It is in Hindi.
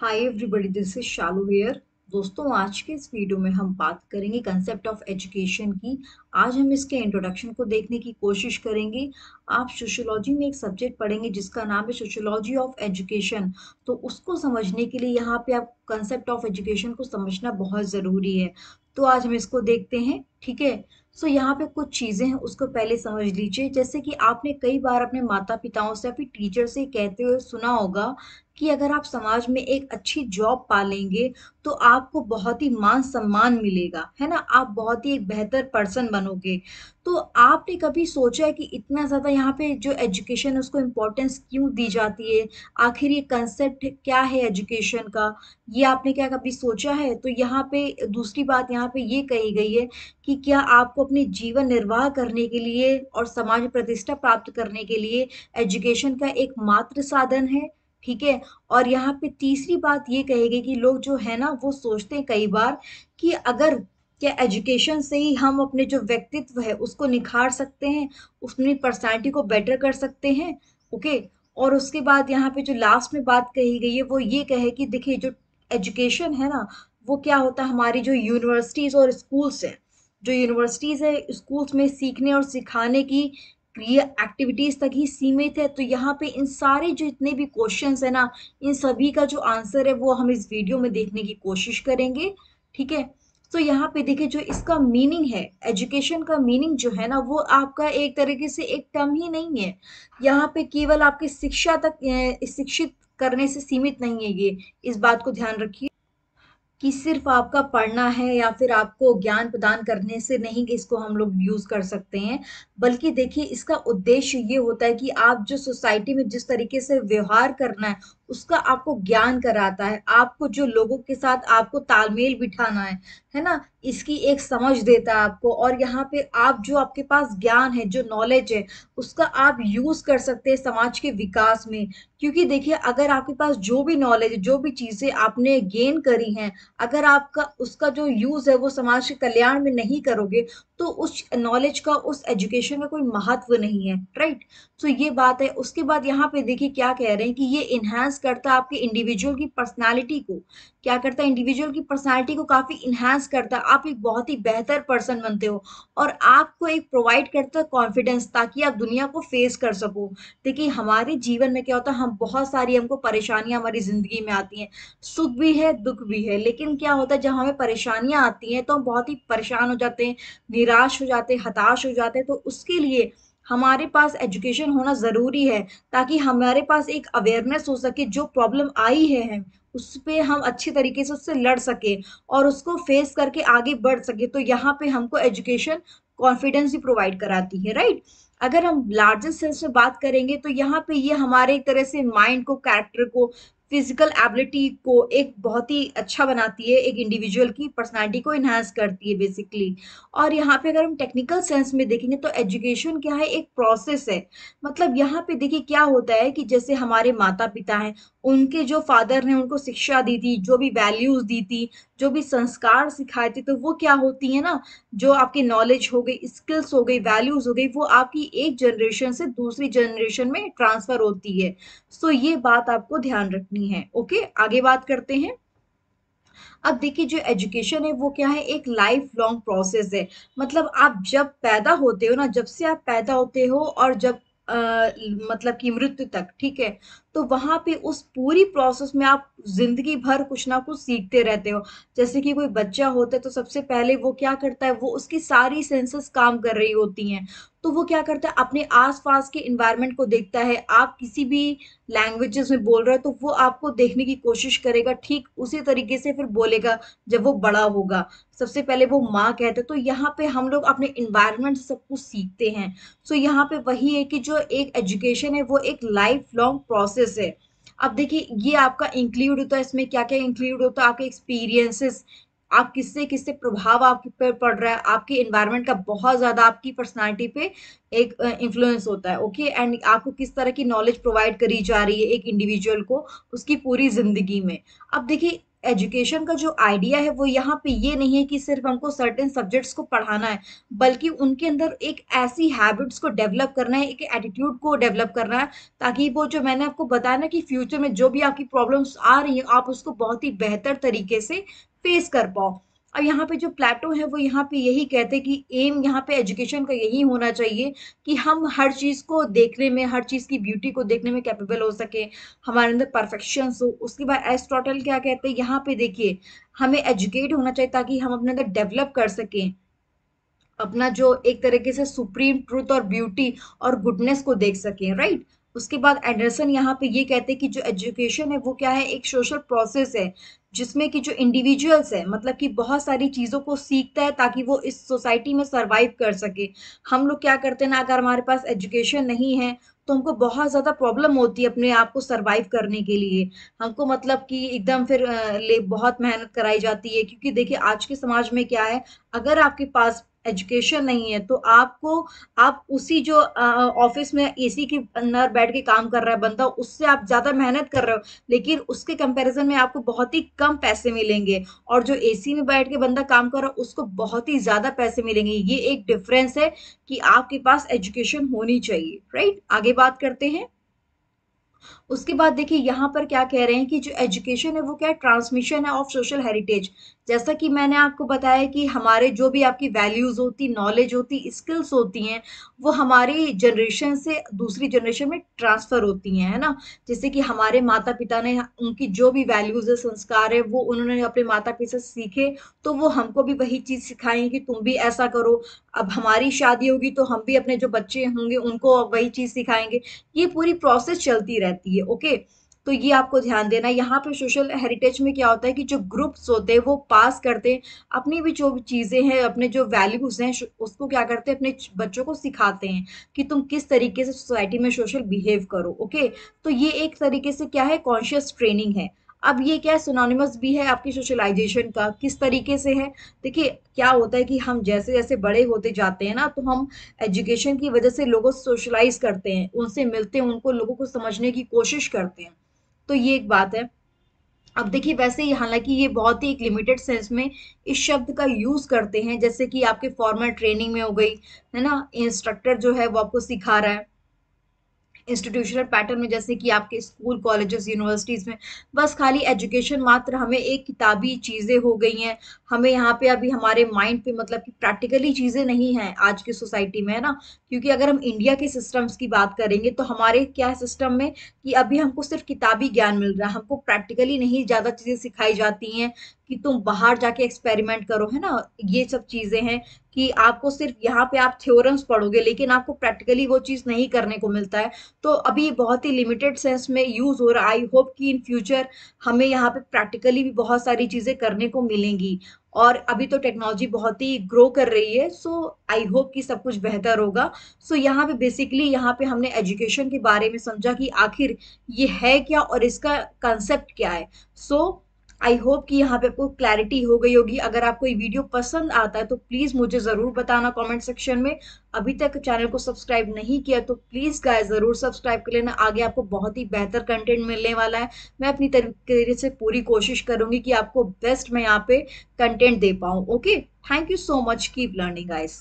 hi everybody this is Shalu here दोस्तों आज के इस वीडियो में हम बात करेंगे कंसेप्ट ऑफ एजुकेशन की आज हम इसके इंट्रोडक्शन को देखने की कोशिश करेंगे आप सोशोलॉजी में एक सब्जेक्ट पढ़ेंगे जिसका नाम है सोशोलॉजी ऑफ एजुकेशन तो उसको समझने के लिए यहाँ पे आप कंसेप्ट ऑफ एजुकेशन को समझना बहुत ज़रूरी है तो आज हम इसको देखते हैं ठीक है सो so, यहाँ पे कुछ चीज़ें हैं उसको पहले समझ लीजिए जैसे कि आपने कई बार अपने माता पिताओं से या फिर टीचर से कहते हुए सुना होगा कि अगर आप समाज में एक अच्छी जॉब पा लेंगे तो आपको बहुत ही मान सम्मान मिलेगा है ना आप बहुत ही एक बेहतर पर्सन बनोगे तो आपने कभी सोचा है कि इतना ज़्यादा यहाँ पे जो एजुकेशन है उसको इम्पोर्टेंस क्यों दी जाती है आखिर ये कंसेप्ट क्या है एजुकेशन का ये आपने क्या कभी सोचा है तो यहाँ पे दूसरी बात यहाँ पे ये कही गई है कि क्या आपको अपने जीवन निर्वाह करने के लिए और समाज प्रतिष्ठा प्राप्त करने के लिए एजुकेशन का एक मात्र साधन है ठीक है और यहाँ पे तीसरी बात ये कहेगी कि लोग जो है ना वो सोचते हैं कई बार कि अगर क्या एजुकेशन से ही हम अपने जो व्यक्तित्व है उसको निखार सकते हैं उसमें पर्सनैलिटी को बेटर कर सकते हैं ओके और उसके बाद यहाँ पे जो लास्ट में बात कही गई है वो ये कहे कि देखिए जो एजुकेशन है ना वो क्या होता है हमारी जो यूनिवर्सिटीज़ और स्कूल्स हैं जो यूनिवर्सिटीज़ है स्कूल्स में सीखने और सिखाने की प्रिय एक्टिविटीज तक ही सीमित है तो यहाँ पे इन सारे जो इतने भी क्वेश्चन है ना इन सभी का जो आंसर है वो हम इस वीडियो में देखने की कोशिश करेंगे ठीक है तो यहाँ पे देखिए जो इसका मीनिंग है एजुकेशन का मीनिंग जो है ना वो आपका एक तरीके से एक टर्म ही नहीं है यहाँ पे केवल आपकी शिक्षा तक शिक्षित करने से सीमित नहीं है ये इस बात को ध्यान रखिए कि सिर्फ आपका पढ़ना है या फिर आपको ज्ञान प्रदान करने से नहीं इसको हम लोग यूज़ कर सकते हैं बल्कि देखिए इसका उद्देश्य ये होता है कि आप जो सोसाइटी में जिस तरीके से व्यवहार करना है उसका आपको ज्ञान कराता है आपको जो लोगों के साथ आपको तालमेल बिठाना है है ना इसकी एक समझ देता है आपको और यहाँ पे आप जो आपके पास ज्ञान है जो नॉलेज है उसका आप यूज कर सकते हैं समाज के विकास में क्योंकि देखिए अगर आपके पास जो भी नॉलेज जो भी चीजें आपने गेन करी हैं अगर आपका उसका जो यूज है वो समाज के कल्याण में नहीं करोगे तो उस नॉलेज का उस एजुकेशन का कोई महत्व नहीं है राइट तो ये बात है उसके बाद यहाँ पे देखिए क्या कह रहे हैं कि ये इन्हेंस करता है आपके इंडिविजुअल की पर्सनालिटी को क्या करता है इंडिविजुअल की पर्सनालिटी को काफ़ी इन्हांस करता है आप एक बहुत ही बेहतर पर्सन बनते हो और आपको एक प्रोवाइड करता है कॉन्फिडेंस ताकि आप दुनिया को फेस कर सको देखिए हमारे जीवन में क्या होता है हम बहुत सारी हमको परेशानियां हमारी ज़िंदगी में आती हैं सुख भी है दुख भी है लेकिन क्या होता है जब हमें परेशानियां आती हैं तो हम बहुत ही परेशान हो जाते हैं निराश हो जाते हैं हताश हो जाते हैं तो उसके लिए हमारे पास एजुकेशन होना ज़रूरी है ताकि हमारे पास एक अवेयरनेस हो सके जो प्रॉब्लम आई है उस पर हम अच्छे तरीके से उससे लड़ सके और उसको फेस करके आगे बढ़ सके तो यहाँ पे हमको एजुकेशन कॉन्फिडेंस भी प्रोवाइड कराती है राइट अगर हम लार्जेस्ट सेंस में बात करेंगे तो यहाँ पे ये यह हमारे एक तरह से माइंड को कैरेक्टर को फिजिकल एबिलिटी को एक बहुत ही अच्छा बनाती है एक इंडिविजुअल की पर्सनालिटी को इन्हांस करती है बेसिकली और यहाँ पे अगर हम टेक्निकल सेंस में देखेंगे तो एजुकेशन क्या है एक प्रोसेस है मतलब यहाँ पे देखिए क्या होता है कि जैसे हमारे माता पिता हैं उनके जो फादर ने उनको शिक्षा दी थी जो भी वैल्यूज दी थी जो भी संस्कार सिखाए थे तो वो क्या होती है ना जो आपकी नॉलेज हो गई स्किल्स हो गई वैल्यूज हो गई वो आपकी एक जनरेशन से दूसरी जनरेशन में ट्रांसफर होती है सो ये बात आपको ध्यान रखनी करनी है ओके आगे बात करते हैं अब देखिए जो एजुकेशन है वो क्या है एक लाइफ लॉन्ग प्रोसेस है मतलब आप जब पैदा होते हो ना जब से आप पैदा होते हो और जब आ, मतलब कि मृत्यु तक ठीक है तो वहां पे उस पूरी प्रोसेस में आप जिंदगी भर कुछ ना कुछ सीखते रहते हो जैसे कि कोई बच्चा होता है तो सबसे पहले वो क्या करता है वो उसकी सारी सेंसेस काम कर रही होती हैं तो वो क्या करता है अपने आसपास के इन्वायरमेंट को देखता है आप किसी भी लैंग्वेजेस में बोल रहे हो तो वो आपको देखने की कोशिश करेगा ठीक उसी तरीके से फिर बोलेगा जब वो बड़ा होगा सबसे पहले वो माँ कहते तो यहाँ पे हम लोग अपने इन्वायरमेंट सब कुछ सीखते हैं सो so, यहाँ पे वही है कि जो एक एजुकेशन है वो एक लाइफ लॉन्ग प्रोसेस है अब देखिए ये आपका इंक्लूड होता है इसमें क्या क्या इंक्लूड होता है आपके एक्सपीरियंसेस आप किससे किससे प्रभाव आपके पे पड़ रहा है आपके इन्वायरमेंट का बहुत ज़्यादा आपकी पर्सनालिटी पे एक इन्फ्लुएंस होता है ओके एंड आपको किस तरह की नॉलेज प्रोवाइड करी जा रही है एक इंडिविजुअल को उसकी पूरी ज़िंदगी में अब देखिए एजुकेशन का जो आइडिया है वो यहाँ पे ये नहीं है कि सिर्फ हमको सर्टेन सब्जेक्ट्स को पढ़ाना है बल्कि उनके अंदर एक ऐसी हैबिट्स को डेवलप करना है एक एटीट्यूड को डेवलप करना है ताकि वो जो मैंने आपको बताया ना कि फ्यूचर में जो भी आपकी प्रॉब्लम्स आ रही हैं आप उसको बहुत ही बेहतर तरीके से फेस कर पाओ अब यहाँ पे जो प्लेटो है वो यहाँ पे यही कहते हैं कि एम यहाँ पे एजुकेशन का यही होना चाहिए कि हम हर चीज़ को देखने में हर चीज़ की ब्यूटी को देखने में कैपेबल हो सके हमारे अंदर परफेक्शन हो उसके बाद एस्टोटल क्या कहते हैं यहाँ पे देखिए हमें एजुकेट होना चाहिए ताकि हम अपने अंदर डेवलप कर सकें अपना जो एक तरीके से सुप्रीम ट्रूथ और ब्यूटी और गुडनेस को देख सकें राइट उसके बाद एंडरसन यहाँ पे ये कहते हैं कि जो एजुकेशन है वो क्या है एक सोशल प्रोसेस है जिसमें कि जो इंडिविजुअल्स है मतलब कि बहुत सारी चीज़ों को सीखता है ताकि वो इस सोसाइटी में सरवाइव कर सके हम लोग क्या करते हैं ना अगर हमारे पास एजुकेशन नहीं है तो हमको बहुत ज़्यादा प्रॉब्लम होती है अपने आप को सरवाइव करने के लिए हमको मतलब कि एकदम फिर ले बहुत मेहनत कराई जाती है क्योंकि देखिए आज के समाज में क्या है अगर आपके पास एजुकेशन नहीं है तो आपको आप उसी जो ऑफिस में एसी के अंदर बैठ के काम कर रहा है बंदा उससे आप ज़्यादा मेहनत कर रहे हो लेकिन उसके कंपैरिजन में आपको बहुत ही कम पैसे मिलेंगे और जो एसी में बैठ के बंदा काम कर रहा है उसको बहुत ही ज़्यादा पैसे मिलेंगे ये एक डिफरेंस है कि आपके पास एजुकेशन होनी चाहिए राइट आगे बात करते हैं उसके बाद देखिए यहाँ पर क्या कह रहे हैं कि जो एजुकेशन है वो क्या ट्रांसमिशन है ऑफ सोशल हेरिटेज जैसा कि मैंने आपको बताया कि हमारे जो भी आपकी वैल्यूज होती नॉलेज होती स्किल्स होती हैं वो हमारी जनरेशन से दूसरी जनरेशन में ट्रांसफर होती हैं है ना जैसे कि हमारे माता पिता ने उनकी जो भी वैल्यूज है संस्कार है वो उन्होंने अपने माता पिता से सीखे तो वो हमको भी वही चीज़ सिखाएं कि तुम भी ऐसा करो अब हमारी शादी होगी तो हम भी अपने जो बच्चे होंगे उनको वही चीज़ सिखाएंगे ये पूरी प्रोसेस चलती रहती है चाहिए ओके तो ये आपको ध्यान देना यहाँ पे सोशल हेरिटेज में क्या होता है कि जो ग्रुप्स होते हैं वो पास करते हैं अपनी भी जो चीज़ें हैं अपने जो वैल्यूज हैं उसको क्या करते हैं अपने बच्चों को सिखाते हैं कि तुम किस तरीके से सोसाइटी में सोशल बिहेव करो ओके तो ये एक तरीके से क्या है कॉन्शियस ट्रेनिंग है अब ये क्या सुनोनिमस भी है आपकी सोशलाइजेशन का किस तरीके से है देखिए क्या होता है कि हम जैसे जैसे बड़े होते जाते हैं ना तो हम एजुकेशन की वजह से लोगों से सोशलाइज करते हैं उनसे मिलते हैं उनको लोगों को समझने की कोशिश करते हैं तो ये एक बात है अब देखिए वैसे ही हालांकि ये बहुत ही एक लिमिटेड सेंस में इस शब्द का यूज़ करते हैं जैसे कि आपके फॉर्मल ट्रेनिंग में हो गई है ना इंस्ट्रक्टर जो है वो आपको सिखा रहा है इंस्टीट्यूशनल पैटर्न में जैसे कि आपके स्कूल कॉलेजेस यूनिवर्सिटीज़ में बस खाली एजुकेशन मात्र हमें एक किताबी चीज़ें हो गई हैं हमें यहाँ पे अभी हमारे माइंड पे मतलब कि प्रैक्टिकली चीज़ें नहीं हैं आज की सोसाइटी में है ना क्योंकि अगर हम इंडिया के सिस्टम्स की बात करेंगे तो हमारे क्या सिस्टम में कि अभी हमको सिर्फ किताबी ज्ञान मिल रहा है हमको प्रैक्टिकली नहीं ज़्यादा चीज़ें सिखाई जाती हैं कि तुम बाहर जाके एक्सपेरिमेंट करो है ना ये सब चीजें हैं कि आपको सिर्फ यहाँ पे आप थ्योरम्स पढ़ोगे लेकिन आपको प्रैक्टिकली वो चीज़ नहीं करने को मिलता है तो अभी बहुत ही लिमिटेड सेंस में यूज़ हो रहा है आई होप कि इन फ्यूचर हमें यहाँ पे प्रैक्टिकली भी बहुत सारी चीज़ें करने को मिलेंगी और अभी तो टेक्नोलॉजी बहुत ही ग्रो कर रही है सो आई होप कि सब कुछ बेहतर होगा सो so, यहाँ पे बेसिकली यहाँ पे हमने एजुकेशन के बारे में समझा कि आखिर ये है क्या और इसका कंसेप्ट क्या है सो so, आई होप कि यहाँ पे आपको क्लैरिटी हो गई होगी अगर आपको ये वीडियो पसंद आता है तो प्लीज़ मुझे ज़रूर बताना कमेंट सेक्शन में अभी तक चैनल को सब्सक्राइब नहीं किया तो प्लीज़ गाय ज़रूर सब्सक्राइब कर लेना आगे आपको बहुत ही बेहतर कंटेंट मिलने वाला है मैं अपनी तरीके से पूरी कोशिश करूँगी कि आपको बेस्ट मैं यहाँ पे कंटेंट दे पाऊँ okay thank you so much keep learning guys